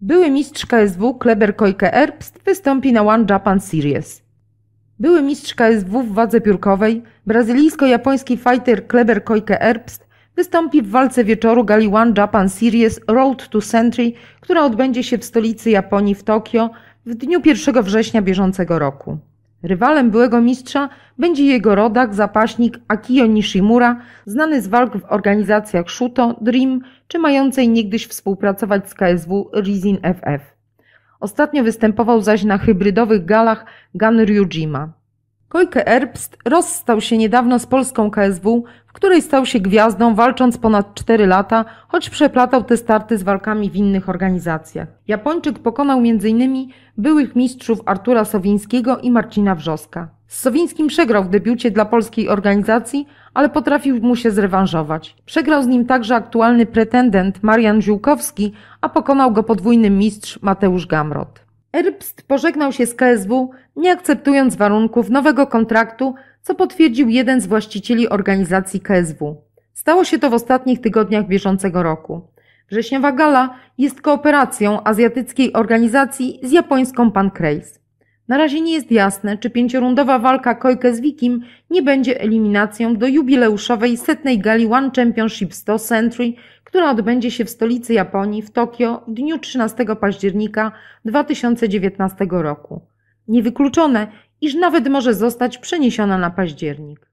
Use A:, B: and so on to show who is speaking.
A: Były mistrz KSW Kleber Kojke-Erbst wystąpi na One Japan Series. Były mistrz KSW w wadze piórkowej, brazylijsko-japoński fighter Kleber Kojke-Erbst wystąpi w walce wieczoru gali One Japan Series Road to Century, która odbędzie się w stolicy Japonii w Tokio w dniu 1 września bieżącego roku. Rywalem byłego mistrza będzie jego rodak, zapaśnik Akio Nishimura, znany z walk w organizacjach Shuto, Dream czy mającej niegdyś współpracować z KSW Rizin FF. Ostatnio występował zaś na hybrydowych galach Gan Ryujima. Kojke Erbst rozstał się niedawno z polską KSW, w której stał się gwiazdą, walcząc ponad 4 lata, choć przeplatał te starty z walkami w innych organizacjach. Japończyk pokonał m.in. byłych mistrzów Artura Sowińskiego i Marcina Wrzoska. Z Sowińskim przegrał w debiucie dla polskiej organizacji, ale potrafił mu się zrewanżować. Przegrał z nim także aktualny pretendent Marian Ziółkowski, a pokonał go podwójny mistrz Mateusz Gamrot. Erbst pożegnał się z KSW, nie akceptując warunków nowego kontraktu, co potwierdził jeden z właścicieli organizacji KSW. Stało się to w ostatnich tygodniach bieżącego roku. Wrześniowa gala jest kooperacją azjatyckiej organizacji z japońską Pankreis. Na razie nie jest jasne, czy pięciorundowa walka Kojke z Wikim nie będzie eliminacją do jubileuszowej setnej gali One Championship 100 Century, która odbędzie się w stolicy Japonii w Tokio w dniu 13 października 2019 roku. Niewykluczone, iż nawet może zostać przeniesiona na październik.